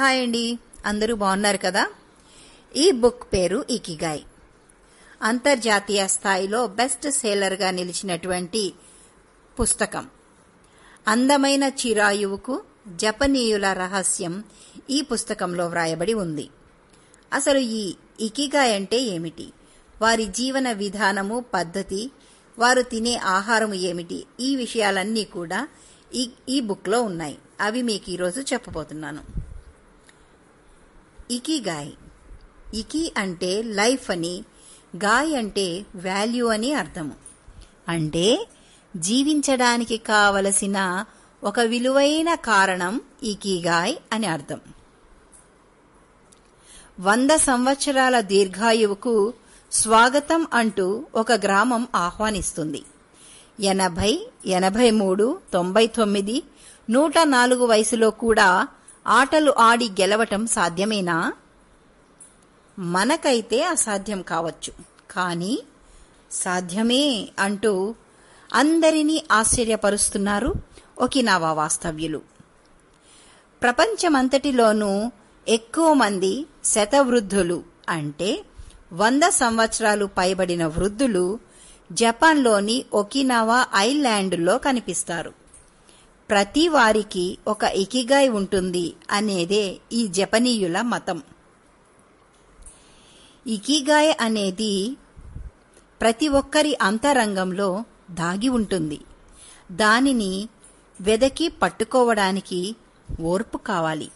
hi అండి అందరూ బాగున్నారు కదా ఈ బుక్ పేరు ఇకిగాయ్ అంతర్జాతీయ స్థాయిలో బెస్ట్ సేలర్గా నిలిచినటువంటి పుస్తకం అందమైన చిరాయువుకు జపనీయుల రహస్యం ఈ పుస్తకంలో వ్రాయబడి ఉంది అసలు ఈ ఇకిగాయ్ అంటే ఏమిటి వారి జీవన విధానము పద్ధతి వారు తినే ఆహారం ఏమిటి ఈ విషయాలన్నీ కూడా ఈ ఈ బుక్లో ఉన్నాయి అవి మీకు ఈరోజు చెప్పబోతున్నాను ఇకిగాయ్ ఇకి అంటే లైఫ్ అని గాయ్ అంటే వాల్యూ అని అర్థము అంటే జీవించడానికి కావలసిన ఒక విలువైన కారణం ఇకిగాయ్ అని అర్థం వంద సంవత్సరాల దీర్ఘాయువుకు స్వాగతం అంటూ ఒక గ్రామం ఆహ్వానిస్తుంది ఎనభై ఎనభై మూడు తొంభై తొమ్మిది నూట నాలుగు వయసులో కూడా ఆటలు ఆడి గెలవటం సాధ్యమేనా మనకైతే అసాధ్యం కావచ్చు కానీ సాధ్యమే అంటూ అందరినీ ఆశ్చర్యపరుస్తున్నారు ఒకినావా వాస్తవ్యులు ప్రపంచమంతటిలోనూ ఎక్కువ మంది శతవృద్ధులు అంటే వంద సంవత్సరాలు పైబడిన వృద్ధులు జపాన్లోని ఒకినావా ఐల్యాండ్లో కనిపిస్తారు ప్రతి వారికి ఒక ఇకిగాయ్ ఉంటుంది అనేదే ఈ జపనీయుల మతం ఇకిగాయ్ అనేది ప్రతి ఒక్కరి అంతరంగంలో దాగి ఉంటుంది దానిని వెదకి పట్టుకోవడానికి ఓర్పు కావాలి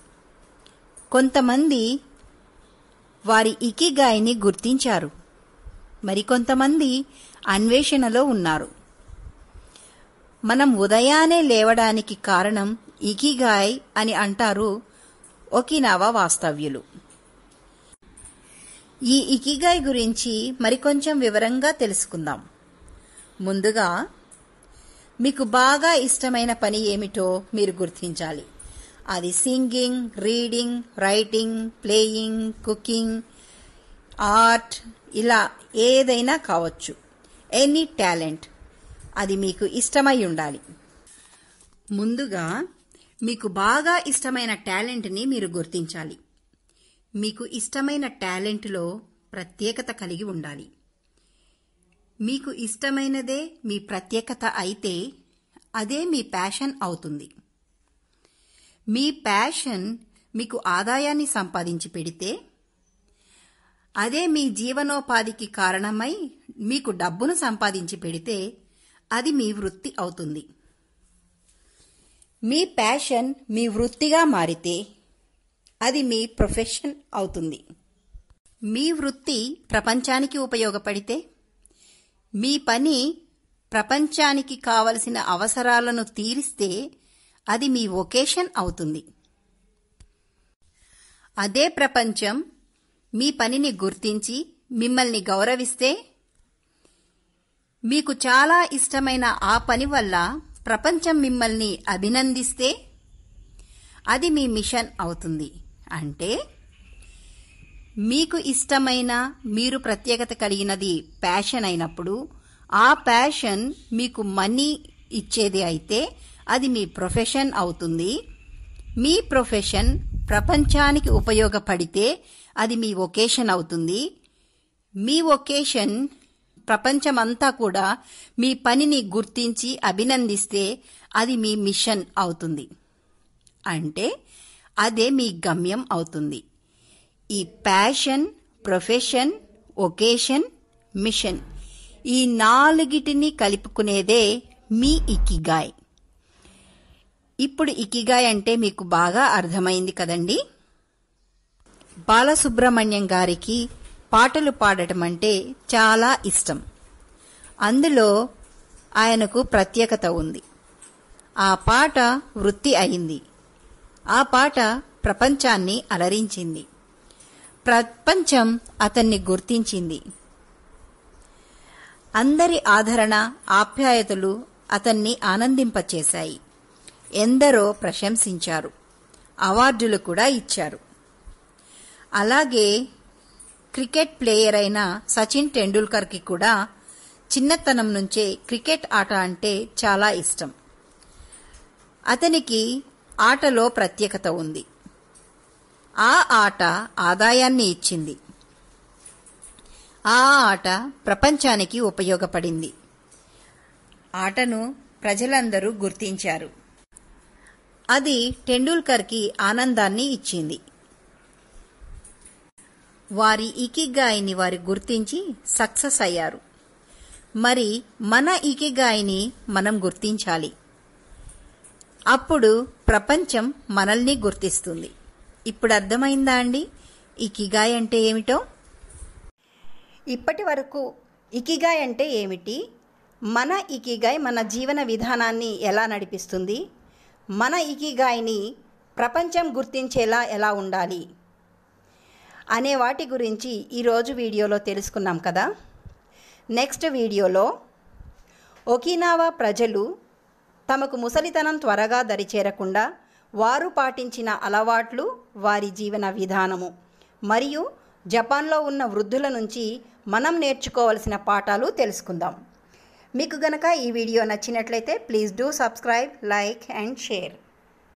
కొంతమంది వారి ఇకిగాయని గుర్తించారు మరికొంతమంది అన్వేషణలో ఉన్నారు మనం ఉదయానే లేవడానికి కారణం ఇకిగాయ్ అని అంటారు ఒకినావా వాస్తవ్యులు ఈ ఇకిగాయ్ గురించి మరికొంచెం వివరంగా తెలుసుకుందాం ముందుగా మీకు బాగా ఇష్టమైన పని ఏమిటో మీరు గుర్తించాలి అది singing reading writing playing cooking art ఇలా ఏదైనా కావచ్చు ఎనీ టాలెంట్ అది మీకు ఇష్టమై ఉండాలి ముందుగా మీకు బాగా ఇష్టమైన టాలెంట్ని మీరు గుర్తించాలి మీకు ఇష్టమైన టాలెంట్లో ప్రత్యేకత కలిగి ఉండాలి మీకు ఇష్టమైనదే మీ ప్రత్యేకత అయితే అదే మీ ప్యాషన్ అవుతుంది మీ ప్యాషన్ మీకు ఆదాయాన్ని సంపాదించి పెడితే అదే మీ జీవనోపాధికి కారణమై మీకు డబ్బును సంపాదించి పెడితే అది మీ వృత్తి అవుతుంది మీ ప్యాషన్ మీ వృత్తిగా మారితే అది మీ ప్రొఫెషన్ అవుతుంది మీ వృత్తి ప్రపంచానికి ఉపయోగపడితే మీ పని ప్రపంచానికి కావలసిన అవసరాలను తీరిస్తే అది మీ ఒకేషన్ అవుతుంది అదే ప్రపంచం మీ పనిని గుర్తించి మిమ్మల్ని గౌరవిస్తే మీకు చాలా ఇష్టమైన ఆ పని వల్ల ప్రపంచం మిమ్మల్ని అభినందిస్తే అది మీ మిషన్ అవుతుంది అంటే మీకు ఇష్టమైన మీరు ప్రత్యేకత కలిగినది ప్యాషన్ అయినప్పుడు ఆ ప్యాషన్ మీకు మనీ ఇచ్చేది అయితే అది మీ ప్రొఫెషన్ అవుతుంది మీ ప్రొఫెషన్ ప్రపంచానికి ఉపయోగపడితే అది మీ వొకేషన్ అవుతుంది మీ వొకేషన్ ప్రపంచమంతా కూడా మీ పనిని గుర్తించి అభినందిస్తే అది మీ మిషన్ అవుతుంది అంటే అదే మీ గమ్యం అవుతుంది ఈ ప్యాషన్ ప్రొఫెషన్ ఒకేషన్ మిషన్ ఈ నాలుగిటిని కలుపుకునేదే మీ ఇకిగాయ్ ఇప్పుడు ఇకిగాయ్ అంటే మీకు బాగా అర్థమైంది కదండి బాలసుబ్రహ్మణ్యం గారికి పాటలు పాడటం అంటే చాలా ఇష్టం అందులో ఆయనకు ప్రత్యేకత ఉంది ఆ పాట వృత్తి అయింది ఆ పాట ప్రపంచాన్ని అలరించింది ప్రపంచం అతన్ని గుర్తించింది అందరి ఆదరణ ఆప్యాయతలు అతన్ని ఆనందింపచేశాయి ఎందరో ప్రశంసించారు అవార్డులు కూడా ఇచ్చారు అలాగే క్రికెట్ ప్లేయర్ అయిన సచిన్ టెండూల్కర్కి కూడా చిన్నతనం నుంచే క్రికెట్ ఆట అంటే చాలా ఇష్టం అతనికి ఆటలో ప్రత్యేకత ఉంది ఆ ఆట ఆదాయాన్ని ఇచ్చింది ఆ ఆట ప్రపంచానికి ఉపయోగపడింది ఆటను ప్రజలందరూ గుర్తించారు అది టెండూల్కర్కి ఆనందాన్ని ఇచ్చింది వారి ఇకిగాయిని వారు గుర్తించి సక్సెస్ అయ్యారు మరి మన ఇకిగాయిని మనం గుర్తించాలి అప్పుడు ప్రపంచం మనల్ని గుర్తిస్తుంది ఇప్పుడు అర్థమైందా అండి ఇకిగాయ్ అంటే ఏమిటో ఇప్పటి వరకు ఇకిగాయ్ అంటే ఏమిటి మన ఇకిగాయ్ మన జీవన విధానాన్ని ఎలా నడిపిస్తుంది మన ఇకిగాయ్ని ప్రపంచం గుర్తించేలా ఎలా ఉండాలి అనే వాటి గురించి ఈరోజు వీడియోలో తెలుసుకున్నాం కదా నెక్స్ట్ వీడియోలో ఒకినావా ప్రజలు తమకు ముసలితనం త్వరగా దరిచేరకుండా వారు పాటించిన అలవాట్లు వారి జీవన విధానము మరియు జపాన్లో ఉన్న వృద్ధుల నుంచి మనం నేర్చుకోవలసిన పాఠాలు తెలుసుకుందాం మీకు గనక ఈ వీడియో నచ్చినట్లయితే please do subscribe like and share